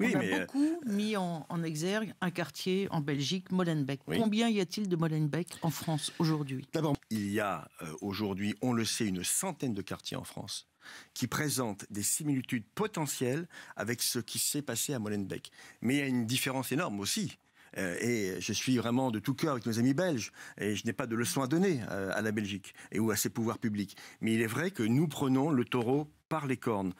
Oui, on mais a euh, beaucoup mis en, exergue un quartier en Belgique, Molenbeek. Combien y a-t-il de Molenbeek en France aujourd'hui D'abord, il y a euh, aujourd'hui, on le sait, une centaine de quartiers en France qui présentent des similitudes potentielles avec ce qui s'est passé à Molenbeek. Mais il y a une différence énorme aussi euh, et je suis vraiment de tout cœur avec nos amis belges, et je n'ai pas de leçons à donner à la Belgique et ou à ses pouvoirs publics. Mais il est vrai que nous prenons le taureau par les cornes.